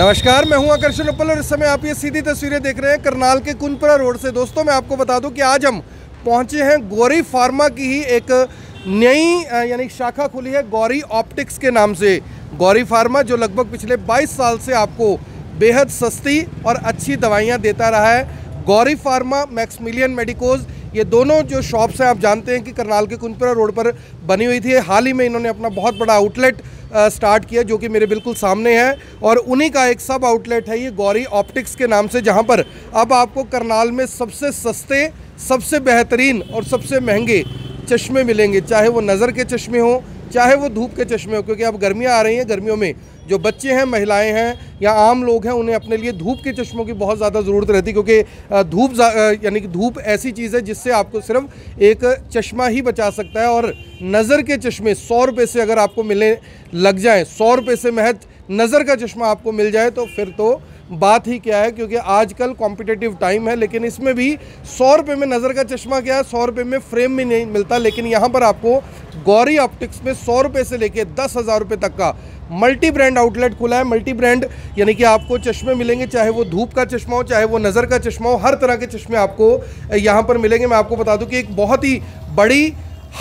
नमस्कार मैं हूं आकर्षण उपल और इस समय आप ये सीधी तस्वीरें देख रहे हैं करनाल के कुंजपुरा रोड से दोस्तों मैं आपको बता दूं कि आज हम पहुंचे हैं गौरी फार्मा की ही एक नई यानी शाखा खुली है गौरी ऑप्टिक्स के नाम से गौरी फार्मा जो लगभग पिछले 22 साल से आपको बेहद सस्ती और अच्छी दवाइयाँ देता रहा है गौरी फार्मा मैक्समिलियन मेडिकोज़ ये दोनों जो शॉप्स हैं आप जानते हैं कि करनाल के कुंजपुरा रोड पर बनी हुई थी हाल ही में इन्होंने अपना बहुत बड़ा आउटलेट स्टार्ट किया जो कि मेरे बिल्कुल सामने है और उन्हीं का एक सब आउटलेट है ये गौरी ऑप्टिक्स के नाम से जहाँ पर अब आपको करनाल में सबसे सस्ते सबसे बेहतरीन और सबसे महंगे चश्मे मिलेंगे चाहे वो नज़र के चश्मे हों चाहे वो धूप के चश्मे हो क्योंकि अब गर्मियाँ आ रही हैं गर्मियों में जो बच्चे हैं महिलाएं हैं या आम लोग हैं उन्हें अपने लिए धूप के चश्मों की बहुत ज़्यादा ज़रूरत रहती है क्योंकि धूप यानी कि धूप ऐसी चीज़ है जिससे आपको सिर्फ एक चश्मा ही बचा सकता है और नज़र के चश्मे सौ रुपये से अगर आपको मिले लग जाएँ सौ रुपये से महज नज़र का चश्मा आपको मिल जाए तो फिर तो बात ही क्या है क्योंकि आजकल कॉम्पिटेटिव टाइम है लेकिन इसमें भी सौ रुपये में नज़र का चश्मा क्या है सौ रुपये में फ्रेम भी नहीं मिलता लेकिन यहाँ पर आपको गौरी ऑप्टिक्स में सौ रुपये से लेके दस हज़ार रुपये तक का मल्टी ब्रांड आउटलेट खुला है मल्टी ब्रांड यानी कि आपको चश्मे मिलेंगे चाहे वो धूप का चश्मा हो चाहे वो नज़र का चश्मा हो हर तरह के चश्मे आपको यहाँ पर मिलेंगे मैं आपको बता दूँ कि एक बहुत ही बड़ी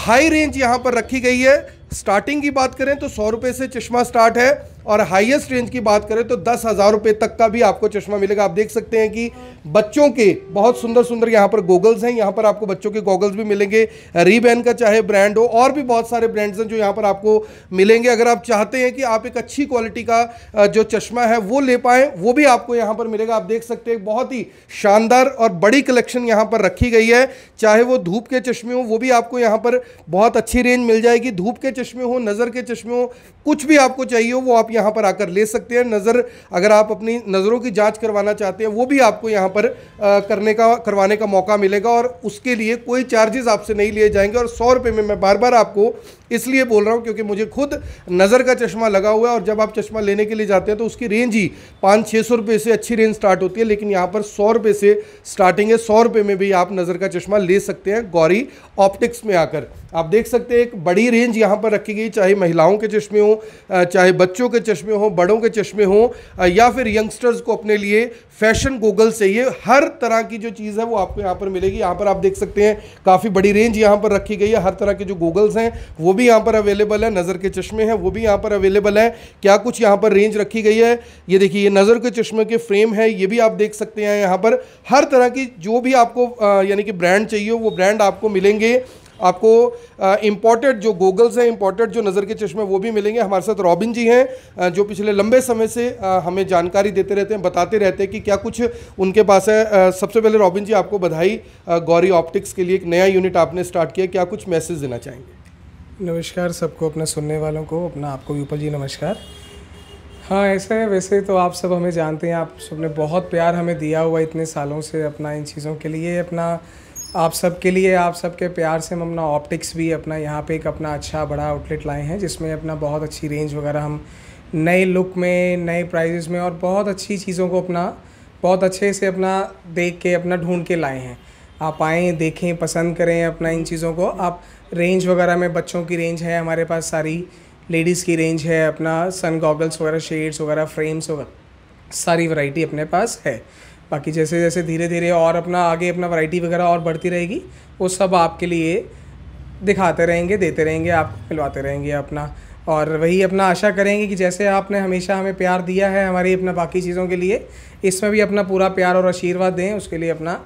हाई रेंज यहाँ पर रखी गई है स्टार्टिंग की बात करें तो सौ रुपये से चश्मा स्टार्ट है और हाईएस्ट रेंज की बात करें तो दस हज़ार रुपये तक का भी आपको चश्मा मिलेगा आप देख सकते हैं कि बच्चों के बहुत सुंदर सुंदर यहाँ पर गोगल्स हैं यहाँ पर आपको बच्चों के गोगल्स भी मिलेंगे रीबैन का चाहे ब्रांड हो और भी बहुत सारे ब्रांड्स हैं जो यहाँ पर आपको मिलेंगे अगर आप चाहते हैं कि आप एक अच्छी क्वालिटी का जो चश्मा है वो ले पाएँ वो भी आपको यहाँ पर मिलेगा आप देख सकते हैं बहुत ही शानदार और बड़ी कलेक्शन यहाँ पर रखी गई है चाहे वो धूप के चश्मे हों वो भी आपको यहाँ पर बहुत अच्छी रेंज मिल जाएगी धूप के चश्मे हों नज़र के चश्मे हों कुछ भी आपको चाहिए हो वो आप आप यहाँ पर आकर ले सकते हैं नज़र अगर आप अपनी नज़रों की जांच करवाना चाहते हैं वो भी आपको यहाँ पर आ, करने का करवाने का मौका मिलेगा और उसके लिए कोई चार्जेस आपसे नहीं लिए जाएंगे और सौ रुपये में मैं बार बार आपको इसलिए बोल रहा हूँ क्योंकि मुझे खुद नज़र का चश्मा लगा हुआ है और जब आप चश्मा लेने के लिए जाते हैं तो उसकी रेंज ही पाँच छः सौ रुपये से अच्छी रेंज स्टार्ट होती है लेकिन यहाँ पर सौ रुपये से स्टार्टिंग है सौ रुपये में भी आप नज़र का चश्मा ले सकते हैं गौरी ऑप्टिक्स में आकर आप देख सकते हैं एक बड़ी रेंज यहाँ पर रखी गई चाहे महिलाओं के चश्मे हों चाहे बच्चों के के चश्मे हों बड़ों के चश्मे हों या फिर यंगस्टर्स को अपने लिए फैशन गूगल चाहिए हर तरह की जो चीज़ है वो आपको यहाँ पर मिलेगी यहाँ पर आप देख सकते हैं काफ़ी बड़ी रेंज यहाँ पर रखी गई है हर तरह के जो गूगल्स हैं वो भी यहाँ पर अवेलेबल है नज़र के चश्मे हैं वो भी यहाँ पर अवेलेबल है क्या कुछ यहाँ पर रेंज रखी गई है ये देखिए ये नज़र के चश्मे के फ्रेम है ये भी आप देख सकते हैं यहाँ पर हर तरह की जो भी आपको यानी कि ब्रांड चाहिए वो ब्रांड आपको मिलेंगे आपको इम्पोर्टेड जो गोगल्स हैं इम्पोर्टेड जो नज़र के चश्मे वो भी मिलेंगे हमारे साथ रॉबिन जी हैं जो पिछले लंबे समय से हमें जानकारी देते रहते हैं बताते रहते हैं कि क्या कुछ उनके पास है सबसे पहले रॉबिन जी आपको बधाई गौरी ऑप्टिक्स के लिए एक नया यूनिट आपने स्टार्ट किया क्या कुछ मैसेज देना चाहेंगे नमस्कार सबको अपने सुनने वालों को अपना आपको यूपल जी नमस्कार हाँ ऐसा है वैसे तो आप सब हमें जानते हैं आप सबने बहुत प्यार हमें दिया हुआ इतने सालों से अपना इन चीज़ों के लिए अपना आप सबके लिए आप सबके प्यार से हम अपना ऑप्टिक्स भी अपना यहाँ पे एक अपना अच्छा बड़ा आउटलेट लाए हैं जिसमें अपना बहुत अच्छी रेंज वगैरह हम नए लुक में नए प्राइजेस में और बहुत अच्छी चीज़ों को अपना बहुत अच्छे से अपना देख के अपना ढूंढ के लाए हैं आप आएँ देखें पसंद करें अपना इन चीज़ों को आप रेंज वगैरह में बच्चों की रेंज है हमारे पास सारी लेडीज़ की रेंज है अपना सन गॉगल्स वगैरह शेड्स वगैरह फ्रेम्स वगैरह सारी वैरायटी अपने पास है बाकी जैसे जैसे धीरे धीरे और अपना आगे अपना वैरायटी वगैरह और बढ़ती रहेगी वो सब आपके लिए दिखाते रहेंगे देते रहेंगे आपको मिलवाते रहेंगे अपना और वही अपना आशा करेंगे कि जैसे आपने हमेशा हमें प्यार दिया है हमारी अपना बाकी चीज़ों के लिए इसमें भी अपना पूरा प्यार और आशीर्वाद दें उसके लिए अपना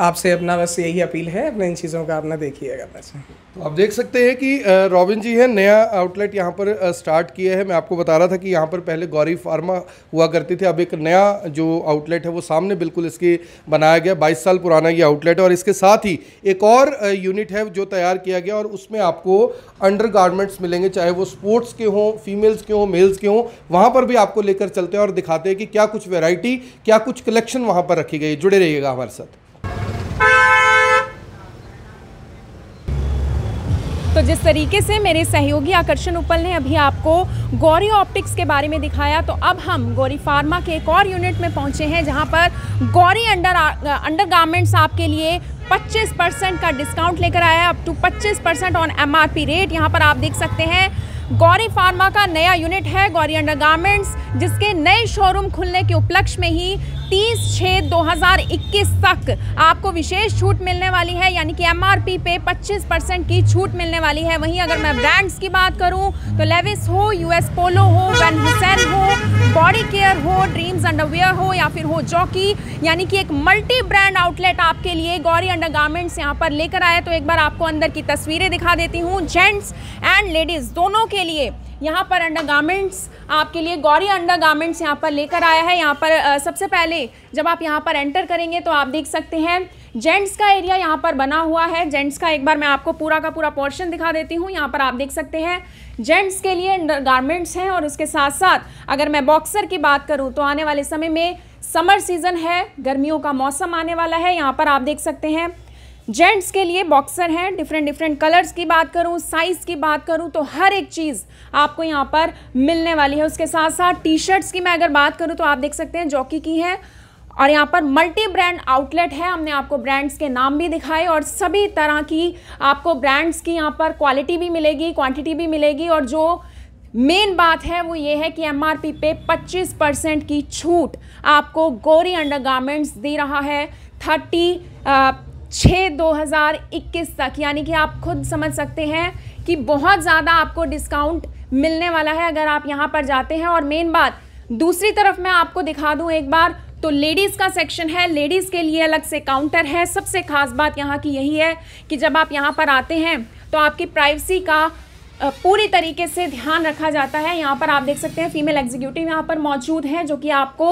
आपसे अपना बस यही अपील है अपने इन चीज़ों का अपना देखिएगा बस तो आप देख सकते हैं कि रॉबिन जी है नया आउटलेट यहाँ पर स्टार्ट किया है मैं आपको बता रहा था कि यहाँ पर पहले गौरी फार्मा हुआ करती थी अब एक नया जो आउटलेट है वो सामने बिल्कुल इसके बनाया गया 22 साल पुराना ये आउटलेट है और इसके साथ ही एक और यूनिट है जो तैयार किया गया और उसमें आपको अंडर मिलेंगे चाहे वो स्पोर्ट्स के हों फीमेल्स के हों मेल्स के हों वहाँ पर भी आपको लेकर चलते हैं और दिखाते हैं कि क्या कुछ वेराइटी क्या कुछ कलेक्शन वहाँ पर रखी गई जुड़े रहिएगा हमारे साथ तो जिस तरीके से मेरे सहयोगी आकर्षण उपल ने अभी आपको गौरी ऑप्टिक्स के बारे में दिखाया तो अब हम गौरी फार्मा के एक और यूनिट में पहुंचे हैं जहां पर गौरी अंडर अंडर गारमेंट्स आपके लिए 25 परसेंट का डिस्काउंट लेकर आया है up to 25 percent on M rate यहाँ पर आप देख सकते हैं गौरी फार्मा का नया यूनिट है गौरी अंडर गारमेंट्स जिसके नए शोरूम खुलने के उपलक्ष्य में ही 30 छः 2021 तक आपको विशेष छूट मिलने वाली है यानी कि एमआरपी पे 25 परसेंट की छूट मिलने वाली है वहीं अगर मैं ब्रांड्स की बात करूं तो लेविस हो यूएस पोलो हो वन हुसैन हो बॉडी केयर हो ड्रीम्स अंडरवेयर हो या फिर हो जॉकी यानी कि एक मल्टी ब्रांड आउटलेट आपके लिए गौरी अंडर गार्मेंट्स यहाँ पर लेकर आए तो एक बार आपको अंदर की तस्वीरें दिखा देती हूँ जेंट्स एंड लेडीज़ दोनों के लिए यहाँ पर अंडरगारमेंट्स आपके लिए गौरी अंडरगारमेंट्स यहाँ पर लेकर आया है यहाँ पर सबसे पहले जब आप यहाँ पर एंटर करेंगे तो आप देख सकते हैं जेंट्स का एरिया यहाँ पर बना हुआ है जेंट्स का एक बार मैं आपको पूरा का पूरा पोर्शन दिखा देती हूँ यहाँ पर आप देख सकते हैं जेंट्स के लिए अंडर गारमेंट्स हैं और उसके साथ साथ अगर मैं बॉक्सर की बात करूँ तो आने वाले समय में समर सीज़न है गर्मियों का मौसम आने वाला है यहाँ पर आप देख सकते हैं जेंट्स के लिए बॉक्सर हैं डिफरेंट डिफरेंट कलर्स की बात करूं साइज़ की बात करूं तो हर एक चीज़ आपको यहाँ पर मिलने वाली है उसके साथ साथ टी शर्ट्स की मैं अगर बात करूं तो आप देख सकते हैं जॉकी की है और यहाँ पर मल्टी ब्रांड आउटलेट है हमने आपको ब्रांड्स के नाम भी दिखाए और सभी तरह की आपको ब्रांड्स की यहाँ पर क्वालिटी भी मिलेगी क्वांटिटी भी मिलेगी और जो मेन बात है वो ये है कि एमआरपी पे 25 परसेंट की छूट आपको गोरी अंडर दे रहा है थर्टी छः दो हज़ार इक्कीस तक यानी कि आप खुद समझ सकते हैं कि बहुत ज़्यादा आपको डिस्काउंट मिलने वाला है अगर आप यहाँ पर जाते हैं और मेन बात दूसरी तरफ मैं आपको दिखा दूँ एक बार तो लेडीज़ का सेक्शन है लेडीज़ के लिए अलग से काउंटर है सबसे खास बात यहाँ की यही है कि जब आप यहाँ पर आते हैं तो आपकी प्राइवेसी का पूरी तरीके से ध्यान रखा जाता है यहाँ पर आप देख सकते हैं फीमेल एग्जीक्यूटिव यहाँ पर मौजूद हैं जो कि आपको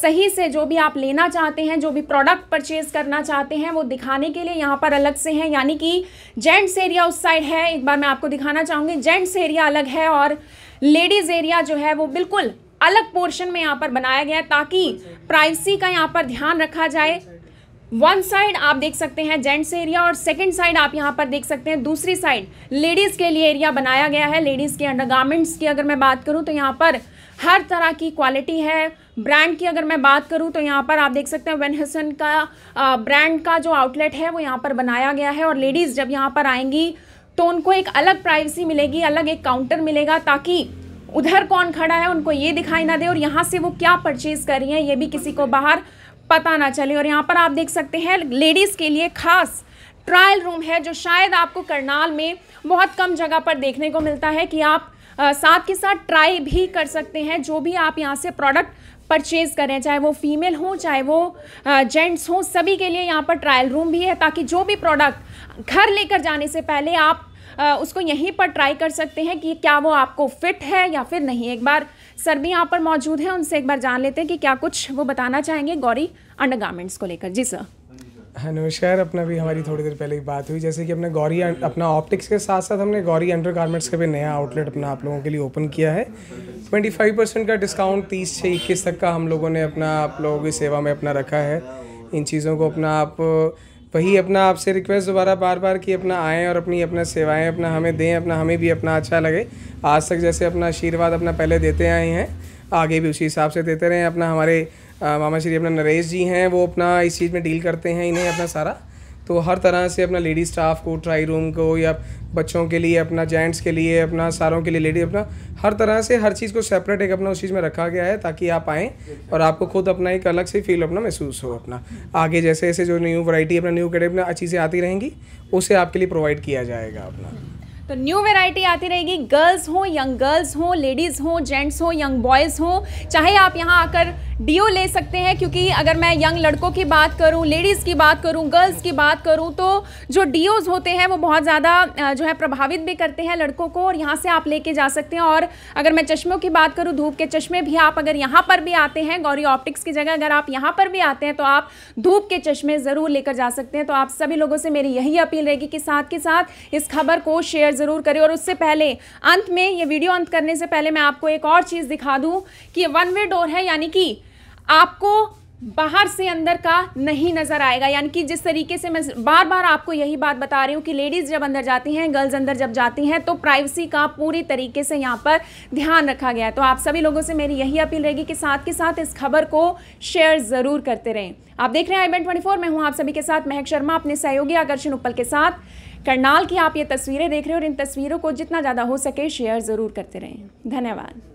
सही से जो भी आप लेना चाहते हैं जो भी प्रोडक्ट परचेज करना चाहते हैं वो दिखाने के लिए यहाँ पर अलग से हैं यानी कि जेंट्स एरिया उस साइड है एक बार मैं आपको दिखाना चाहूँगी जेंट्स एरिया अलग है और लेडीज़ एरिया जो है वो बिल्कुल अलग पोर्शन में यहाँ पर बनाया गया है ताकि प्राइवेसी का यहाँ पर ध्यान रखा जाए वन साइड आप देख सकते हैं जेंट्स एरिया और सेकंड साइड आप यहाँ पर देख सकते हैं दूसरी साइड लेडीज़ के लिए एरिया बनाया गया है लेडीज़ के अंडरगारमेंट्स की अगर मैं बात करूँ तो यहाँ पर हर तरह की क्वालिटी है ब्रांड की अगर मैं बात करूँ तो यहाँ पर आप देख सकते हैं वेनहसन का ब्रांड का जो आउटलेट है वो यहाँ पर बनाया गया है और लेडीज़ जब यहाँ पर आएंगी तो उनको एक अलग प्राइवेसी मिलेगी अलग एक काउंटर मिलेगा ताकि उधर कौन खड़ा है उनको ये दिखाई ना दे और यहाँ से वो क्या परचेज़ कर रही हैं ये भी किसी को बाहर पता ना चले और यहाँ पर आप देख सकते हैं लेडीज़ के लिए खास ट्रायल रूम है जो शायद आपको करनाल में बहुत कम जगह पर देखने को मिलता है कि आप आ, साथ के साथ ट्राई भी कर सकते हैं जो भी आप यहाँ से प्रोडक्ट परचेज़ करें चाहे वो फीमेल हो चाहे वो जेंट्स हो सभी के लिए यहाँ पर ट्रायल रूम भी है ताकि जो भी प्रोडक्ट घर लेकर जाने से पहले आप उसको यहीं पर ट्राई कर सकते हैं कि क्या वो आपको फिट है या फिर नहीं एक बार सर भी यहाँ पर मौजूद हैं उनसे एक बार जान लेते हैं कि क्या कुछ वो बताना चाहेंगे गौरी अंडरगारमेंट्स को लेकर जी सर हाँ नमस्कार अपना भी हमारी थोड़ी देर पहले ही बात हुई जैसे कि अपने गौरी अं- अपना ऑप्टिक्स के साथ साथ हमने गौरी अंडर गारमेंट्स का भी नया आउटलेट अपना आप लोगों के लिए ओपन किया है 25 परसेंट का डिस्काउंट 30 से 21 तक का हम लोगों ने अपना आप लोगों की सेवा में अपना रखा है इन चीज़ों को अपना आप वही अपना आपसे रिक्वेस्ट दोबारा बार बार कि अपना आएँ और अपनी अपना सेवाएं अपना हमें दें अपना हमें भी अपना अच्छा लगे आज तक जैसे अपना आशीर्वाद अपना पहले देते आए हैं आगे भी उसी हिसाब से देते रहें अपना हमारे मामा श्री अपना नरेश जी हैं वो अपना इस चीज़ में डील करते हैं इन्हें अपना सारा तो हर तरह से अपना लेडी स्टाफ को ट्राई रूम को या बच्चों के लिए अपना जेंट्स के लिए अपना सारों के लिए लेडी अपना हर तरह से हर चीज़ को सेपरेट एक अपना उस चीज़ में रखा गया है ताकि आप आएँ और आपको खुद अपना एक अलग से फील अपना महसूस हो अपना आगे जैसे जैसे जो न्यू वैरायटी अपना न्यू कड़े अपना से आती रहेंगी उसे आपके लिए प्रोवाइड किया जाएगा अपना तो न्यू वैरायटी आती रहेगी गर्ल्स हो यंग गर्ल्स हो लेडीज़ हो जेंट्स हो यंग बॉयज़ हो चाहे आप यहाँ आकर डीओ ले सकते हैं क्योंकि अगर मैं यंग लड़कों की बात करूं लेडीज़ की बात करूं गर्ल्स की बात करूं तो जो डीओज होते हैं वो बहुत ज़्यादा जो है प्रभावित भी करते हैं लड़कों को और यहाँ से आप लेके जा सकते हैं और अगर मैं चश्मों की बात करूँ धूप के चश्मे भी आप अगर यहाँ पर भी आते हैं गौरी ऑप्टिक्स की जगह अगर आप यहाँ पर भी आते हैं तो आप धूप के चश्मे ज़रूर लेकर जा सकते हैं तो आप सभी लोगों से मेरी यही अपील रहेगी कि साथ के साथ इस खबर को शेयर ज़रूर करें और उससे पहले अंत में ये वीडियो अंत करने से पहले मैं आपको एक और चीज़ दिखा दूँ कि ये वन वे डोर है यानी कि आपको बाहर से अंदर का नहीं नज़र आएगा यानी कि जिस तरीके से मैं बार बार आपको यही बात बता रही हूँ कि लेडीज़ जब अंदर जाती हैं गर्ल्स अंदर जब जाती हैं तो प्राइवेसी का पूरी तरीके से यहाँ पर ध्यान रखा गया है तो आप सभी लोगों से मेरी यही अपील रहेगी कि साथ के साथ इस खबर को शेयर ज़रूर करते रहें आप देख रहे हैं आई बेन ट्वेंटी मैं हूँ आप सभी के साथ महक शर्मा अपने सहयोगी आकर्षण उपल के साथ करनाल की आप ये तस्वीरें देख रहे हो और इन तस्वीरों को जितना ज़्यादा हो सके शेयर ज़रूर करते रहें धन्यवाद